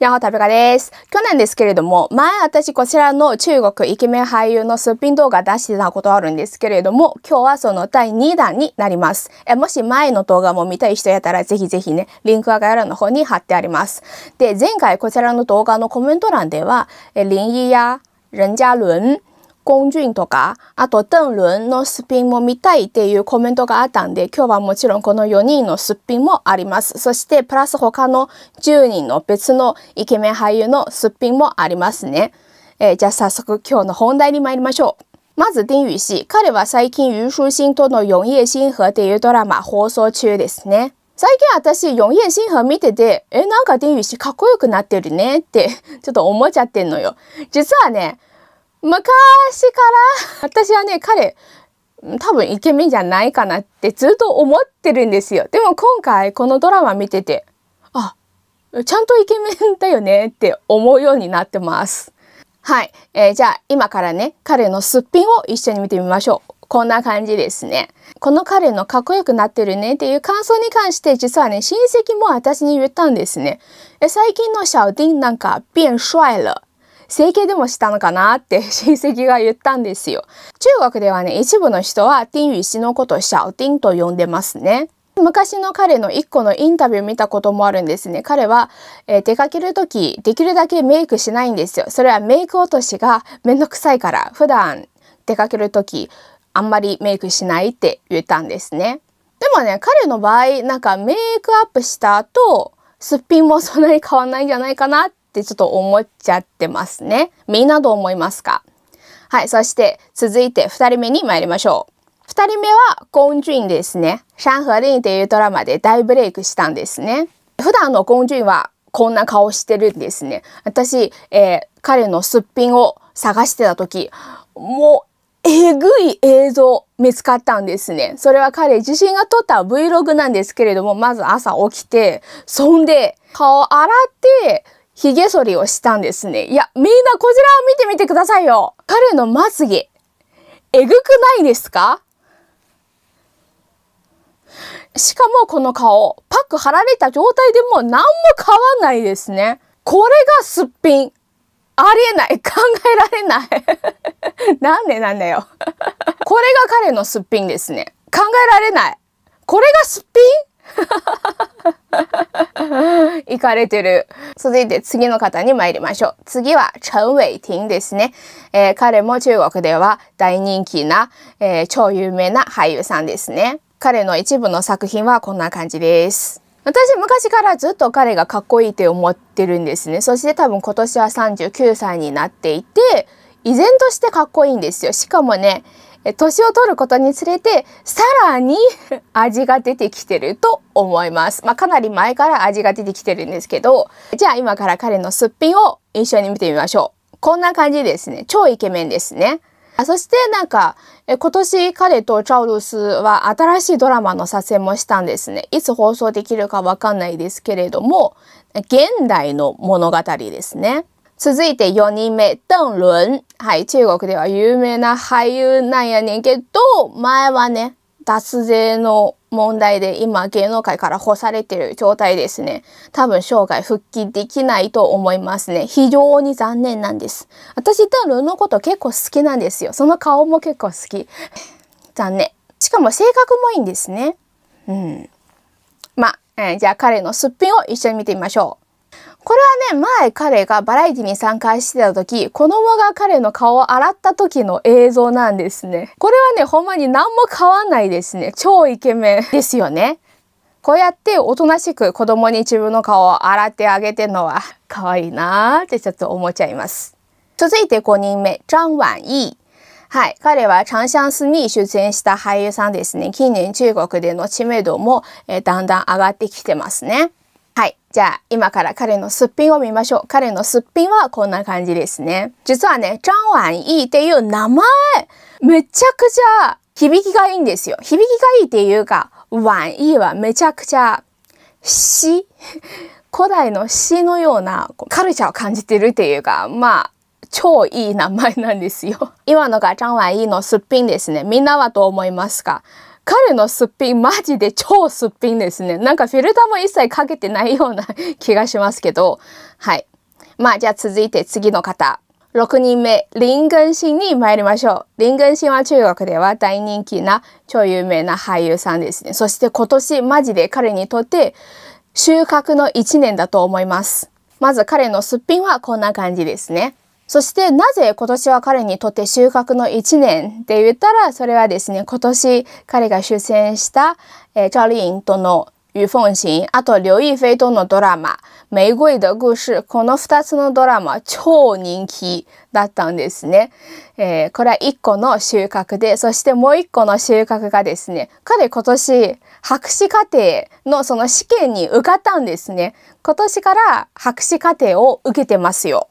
ヤホタブカです。去年ですけれども、前私こちらの中国イケメン俳優のすっぴん動画出してたことあるんですけれども、今日はその第2弾になります。えもし前の動画も見たい人やったらぜひぜひね、リンクは概要欄の方に貼ってあります。で、前回こちらの動画のコメント欄では、え林一や、任嘉伦、龔俊とか、あと邓伦のすっぴんも見たいっていうコメントがあったんで、今日はもちろんこの4人のすっぴんもあります。そしてプラス他の10人の別のイケメン俳優のすっぴんもありますね。えー、じゃあ早速今日の本題に参りましょう。まず、丁禹氏。彼は最近、虞書欣との永夜星河っていうドラマ放送中ですね。最近私、永夜星河見てて、え、なんか丁禹氏かっこよくなってるねってちょっと思っちゃってんのよ。実はね、昔から私はね彼多分イケメンじゃないかなってずっと思ってるんですよ。でも今回このドラマ見てて、あ、ちゃんとイケメンだよねって思うようになってます。はい。えー、じゃあ今からね、彼のすっぴんを一緒に見てみましょう。こんな感じですね。この彼のかっこよくなってるねっていう感想に関して実はね、親戚も私に言ったんですね。え最近のシャオディンなんか变帅了。整形でもしたのかなって親戚が言ったんですよ。中国ではね、一部の人は、ティンユ石のことをシャオティンと呼んでますね。昔の彼の一個のインタビューを見たこともあるんですね。彼は、えー、出かけるとき、できるだけメイクしないんですよ。それはメイク落としがめんどくさいから、普段出かけるとき、あんまりメイクしないって言ったんですね。でもね、彼の場合、なんかメイクアップした後、すっぴんもそんなに変わんないんじゃないかなっってちょっと思っちゃってますね。みんなどう思いますかはい。そして続いて2人目に参りましょう。2人目はゴンジュインですね。シャンハリンというドラマで大ブレイクしたんですね。普段のゴンジュインはこんな顔してるんですね。私、えー、彼のすっぴんを探してた時、もう、えぐい映像見つかったんですね。それは彼自身が撮った Vlog なんですけれども、まず朝起きて、そんで、顔洗って、髭剃りをしたんですね。いや、みんなこちらを見てみてくださいよ。彼のまつげ、えぐくないですかしかもこの顔、パック貼られた状態でも何も変わんないですね。これがすっぴん。ありえない。考えられない。なんでなんだよ。これが彼のすっぴんですね。考えられない。これがすっぴん 行かれてる。続いて次の方に参りましょう。次は陳偉霆ですね。えー、彼も中国では大人気な、えー、超有名な俳優さんですね。彼の一部の作品はこんな感じです。私昔からずっと彼がかっこいいって思ってるんですね。そして多分今年は39歳になっていて、依然としてかっこいいんですよ。しかもね、年を取ることにつれてさらに 味が出てきてると思います。まあ、かなり前から味が出てきてるんですけど、じゃあ今から彼のすっぴんを一緒に見てみましょう。こんな感じですね。超イケメンですね。あそしてなんか、今年彼とチャウルスは新しいドラマの撮影もしたんですね。いつ放送できるかわかんないですけれども、現代の物語ですね。続いて4人目、ルン。はい、中国では有名な俳優なんやねんけど、前はね、脱税の問題で今芸能界から干されてる状態ですね。多分生涯復帰できないと思いますね。非常に残念なんです。私、ダルのこと結構好きなんですよ。その顔も結構好き。残念。しかも性格もいいんですね。うん。まあ、えー、じゃあ彼のすっぴんを一緒に見てみましょう。これはね、前彼がバラエティに参加してた時、子供が彼の顔を洗った時の映像なんですね。これはね、ほんまに何も変わんないですね。超イケメンですよね。こうやっておとなしく子供に自分の顔を洗ってあげてるのは可愛いなーってちょっと思っちゃいます。続いて5人目、張婉意。はい。彼は、チャンシャンスに出演した俳優さんですね。近年中国での知名度も、えー、だんだん上がってきてますね。じゃあ、今から彼のすっぴんを見ましょう。彼のすっぴんはこんな感じですね。実はね、ジャンワンイーっていう名前、めちゃくちゃ響きがいいんですよ。響きがいいっていうか、ワンイーはめちゃくちゃ死。古代の死のようなカルチャーを感じてるっていうか、まあ、超いい名前なんですよ。今のがジャンワンイーのすっぴんですね。みんなはどう思いますか彼のすっぴんマジで超すっぴんですね。なんかフィルターも一切かけてないような 気がしますけど。はい。まあじゃあ続いて次の方。6人目、ンシンに参りましょう。ンシンは中国では大人気な超有名な俳優さんですね。そして今年マジで彼にとって収穫の1年だと思います。まず彼のすっぴんはこんな感じですね。そしてなぜ今年は彼にとって収穫の一年って言ったら、それはですね、今年彼が出演した、えー、チャーリーンとの与シ行、あと、フ亦菲とのドラマ、玫瑰的故事、この二つのドラマ、超人気だったんですね。えー、これは一個の収穫で、そしてもう一個の収穫がですね、彼今年、博士課程のその試験に受かったんですね。今年から博士課程を受けてますよ。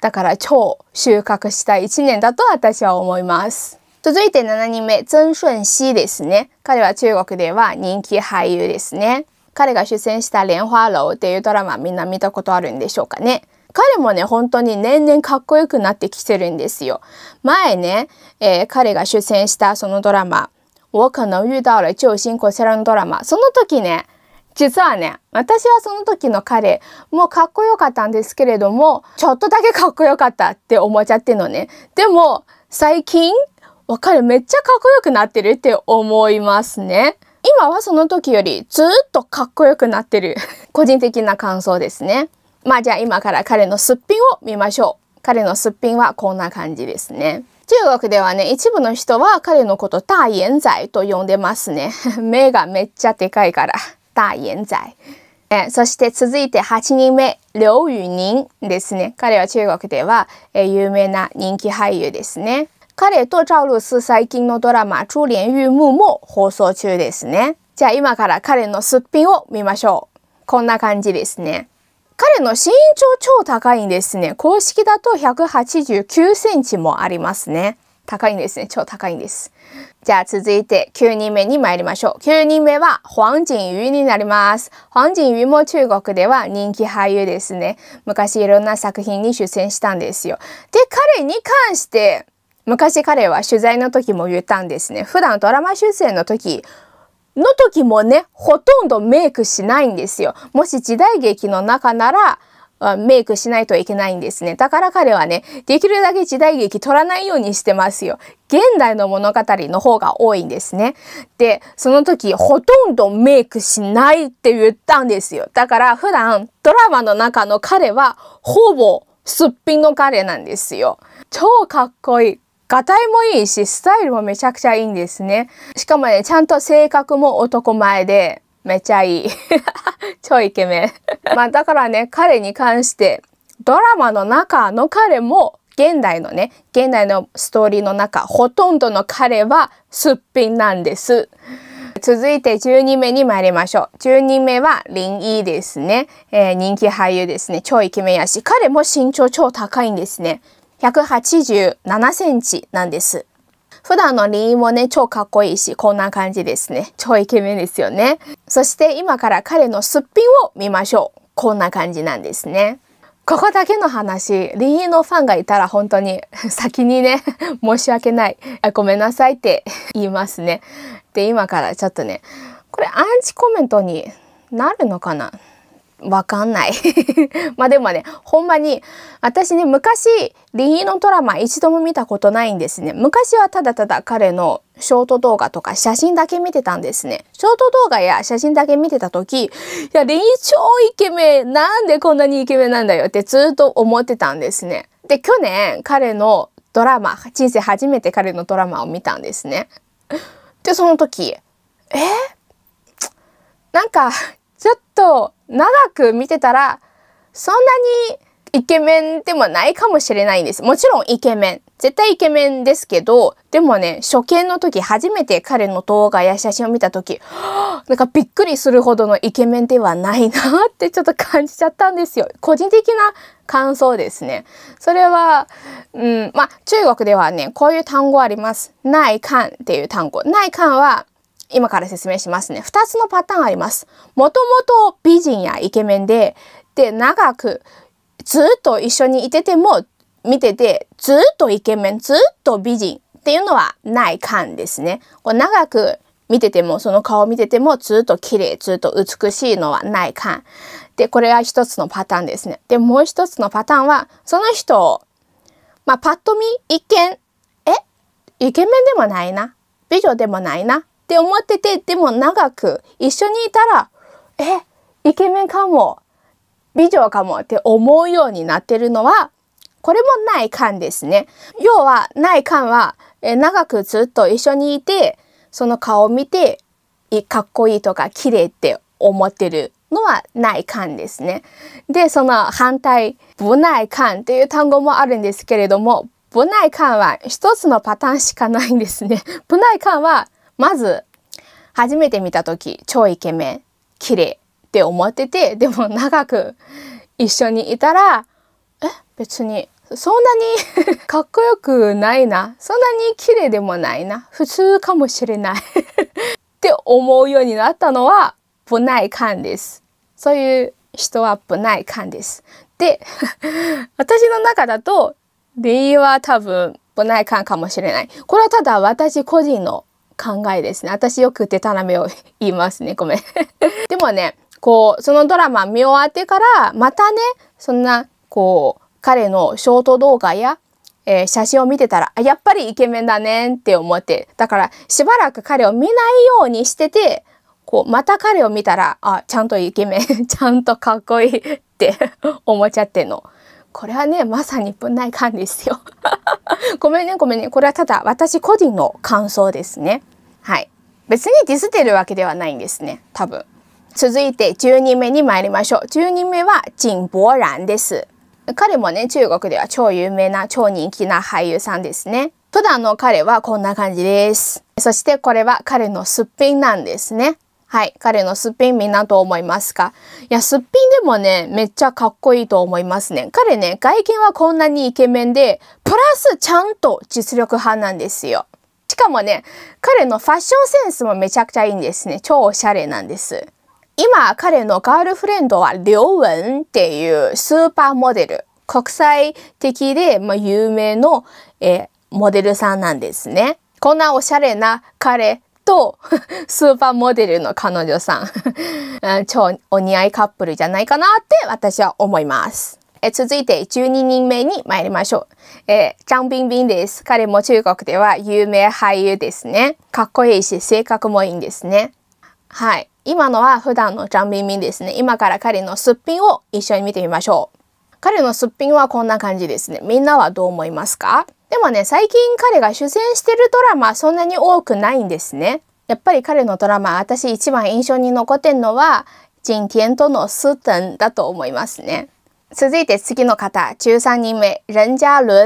だから超収穫した一年だと私は思います。続いて7人目、曾舜晞ですね。彼は中国では人気俳優ですね。彼が出演した蓮花楼っていうドラマみんな見たことあるんでしょうかね。彼もね、本当に年々かっこよくなってきてるんですよ。前ね、えー、彼が出演したそのドラマ、我可能遇到了救星こちらのドラマ、その時ね、実はね、私はその時の彼もかっこよかったんですけれども、ちょっとだけかっこよかったって思っちゃってんのね。でも、最近、わかる、めっちゃかっこよくなってるって思いますね。今はその時よりずっとかっこよくなってる。個人的な感想ですね。まあじゃあ今から彼のすっぴんを見ましょう。彼のすっぴんはこんな感じですね。中国ではね、一部の人は彼のこと大炎罪と呼んでますね。目がめっちゃでかいから。大延在。えそして続いて8人目、劉宇寧ですね。彼は中国では、え有名な人気俳優ですね。彼と趙露思最近のドラマ、朱蓮玉夢も放送中ですね。じゃあ今から彼のすっぴんを見ましょう。こんな感じですね。彼の身長超高いんですね。公式だと189センチもありますね。高いんですね。超高いんです。じゃあ続いて9人目に参りましょう。9人目は黄仁宇になります。黄仁宇も中国では人気俳優ですね。昔いろんな作品に出演したんですよ。で、彼に関して、昔彼は取材の時も言ったんですね。普段ドラマ出演の時、の時もね、ほとんどメイクしないんですよ。もし時代劇の中なら、メイクしないといけないんですね。だから彼はね、できるだけ時代劇撮らないようにしてますよ。現代の物語の方が多いんですね。で、その時、ほとんどメイクしないって言ったんですよ。だから普段、ドラマの中の彼は、ほぼすっぴんの彼なんですよ。超かっこいい。ガタイもいいし、スタイルもめちゃくちゃいいんですね。しかもね、ちゃんと性格も男前で、めちゃいい。超 イケメン。まあだからね、彼に関して、ドラマの中の彼も、現代のね、現代のストーリーの中、ほとんどの彼はすっぴんなんです。続いて12名に参りましょう。1 0人目は林イですね。えー、人気俳優ですね。超イケメンやし、彼も身長超高いんですね。187センチなんです。普段のリンもね、超かっこいいし、こんな感じですね。超イケメンですよね。そして今から彼のすっぴんを見ましょう。こんな感じなんですね。ここだけの話、リンのファンがいたら本当に 先にね、申し訳ない。ごめんなさいって 言いますね。で、今からちょっとね、これアンチコメントになるのかなわかんない まあでもね、ほんまに、私ね、昔、リーのドラマ一度も見たことないんですね。昔はただただ彼のショート動画とか写真だけ見てたんですね。ショート動画や写真だけ見てた時、いや、リン超イケメンなんでこんなにイケメンなんだよってずっと思ってたんですね。で、去年、彼のドラマ、人生初めて彼のドラマを見たんですね。で、その時、えなんか、ちょっと長く見てたら、そんなにイケメンでもないかもしれないんです。もちろんイケメン。絶対イケメンですけど、でもね、初見の時、初めて彼の動画や写真を見た時、なんかびっくりするほどのイケメンではないなってちょっと感じちゃったんですよ。個人的な感想ですね。それは、うん、まあ、中国ではね、こういう単語あります。内観っていう単語。内観は、今から説明しますね。2つのパターンあります。もともと美人やイケメンで、で、長くずっと一緒にいてても、見てて、ずっとイケメン、ずっと美人っていうのはない感ですね。こう長く見てても、その顔見てても、ずっと綺麗、ずっと美しいのはない感。で、これは一つのパターンですね。で、もう一つのパターンは、その人を、まあ、パッと見、一見、えイケメンでもないな。美女でもないな。って思ってて、でも長く一緒にいたら、え、イケメンかも、美女かもって思うようになってるのは、これもない感ですね。要は、ない感は、え長くずっと一緒にいて、その顔を見て、かっこいいとか綺麗って思ってるのはない感ですね。で、その反対、不内感という単語もあるんですけれども、不内感は一つのパターンしかないんですね。不 内感はまず、初めて見た時、超イケメン、綺麗って思ってて、でも長く一緒にいたら、え、別に、そんなに かっこよくないな。そんなに綺麗でもないな。普通かもしれない って思うようになったのは、不耐感です。そういう人は不耐感です。で、私の中だと、理由は多分、不耐感かもしれない。これはただ私個人の考えですね。私よくデタラメを言いますね。ごめん でもね、こう、そのドラマ見終わってから、またね、そんな、こう、彼のショート動画や、えー、写真を見てたら、やっぱりイケメンだねって思って、だからしばらく彼を見ないようにしてて、こう、また彼を見たら、あ、ちゃんとイケメン、ちゃんとかっこいいって思っちゃってんの。これはね、まさに分内感ですよ。ごめんね、ごめんね。これはただ私個人の感想ですね。はい。別にディスってるわけではないんですね。多分。続いて10人目に参りましょう。10人目はーランです。彼もね、中国では超有名な超人気な俳優さんですね。普段の彼はこんな感じです。そしてこれは彼のすっぴんなんですね。はい。彼のすっぴんみんなと思いますかいや、すっぴんでもね、めっちゃかっこいいと思いますね。彼ね、外見はこんなにイケメンで、プラスちゃんと実力派なんですよ。しかもね、彼のファッションセンスもめちゃくちゃいいんですね。超おしゃれなんです。今、彼のガールフレンドは、リョウウンっていうスーパーモデル。国際的で、まあ、有名の、えモデルさんなんですね。こんなおしゃれな彼と、スーパーモデルの彼女さん 超お似合いカップルじゃないかなって私は思います。え続いて12人目に参りましょう。えー、ジャンビンビンです。彼も中国では有名俳優ですね。かっこいいし、性格もいいんですね。はい。今のは普段のジャンビンビンですね。今から彼のすっぴんを一緒に見てみましょう。彼のすっぴんはこんな感じですね。みんなはどう思いますかでもね、最近彼が主戦してるドラマそんなに多くないんですね。やっぱり彼のドラマ、私一番印象に残ってんのは、今天とのステンだと思いますね。続いて次の方、13人目、ー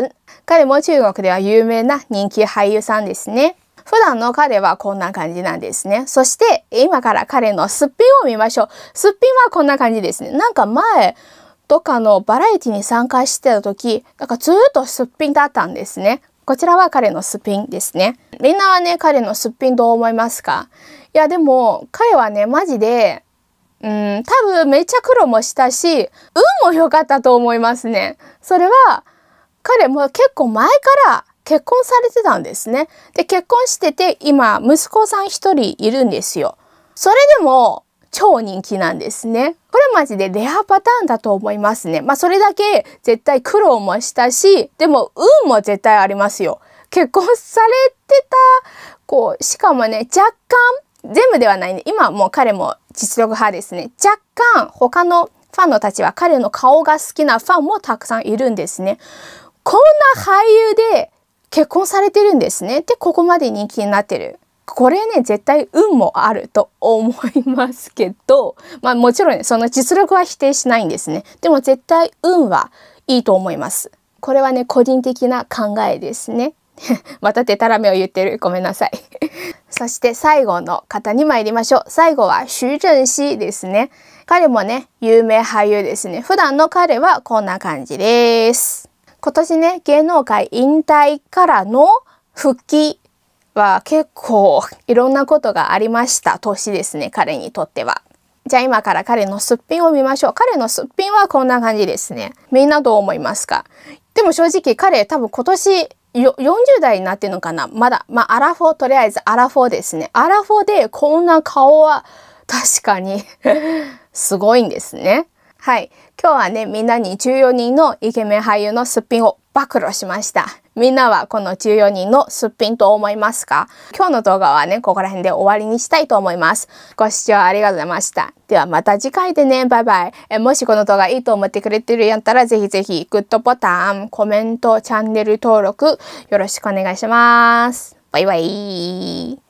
ルン。彼も中国では有名な人気俳優さんですね。普段の彼はこんな感じなんですね。そして、今から彼のすっぴんを見ましょう。すっぴんはこんな感じですね。なんか前、とかのバラエティに参加してた時、なんかずっとすっぴんだったんですね。こちらは彼のすっぴんですね。みんなはね、彼のすっぴんどう思いますかいや、でも、彼はね、マジで、うん、多分めっちゃ苦労もしたし、運も良かったと思いますね。それは、彼も結構前から結婚されてたんですね。で、結婚してて、今、息子さん一人いるんですよ。それでも、超人気なんですね。これマジでレアパターンだと思いますね。まあそれだけ絶対苦労もしたし、でも運も絶対ありますよ。結婚されてた、こう、しかもね、若干、全部ではないね。今もう彼も実力派ですね。若干他のファンのたちは彼の顔が好きなファンもたくさんいるんですね。こんな俳優で結婚されてるんですね。で、ここまで人気になってる。これね絶対運もあると思いますけど、まあ、もちろん、ね、その実力は否定しないんですねでも絶対運はいいと思いますこれはね個人的な考えですね またデタラメを言ってるごめんなさい そして最後の方に参りましょう最後は徐正熙ですね彼もね有名俳優ですね普段の彼はこんな感じです今年ね芸能界引退からの復帰ば結構いろんなことがありました年ですね彼にとっては。じゃあ今から彼のすっぴんを見ましょう。彼のすっぴんはこんな感じですね。みんなどう思いますかでも正直彼多分今年40代になってるのかなまだ、まあ、アラフォー、とりあえずアラフォーですね。アラフォーでこんな顔は確かに すごいんですね。はい。今日はね、みんなに14人のイケメン俳優のすっぴんを暴露しました。みんなはこの14人のすっぴんと思いますか今日の動画はね、ここら辺で終わりにしたいと思います。ご視聴ありがとうございました。ではまた次回でね、バイバイ。えもしこの動画いいと思ってくれてるやったら、ぜひぜひグッドボタン、コメント、チャンネル登録よろしくお願いします。バイバイ。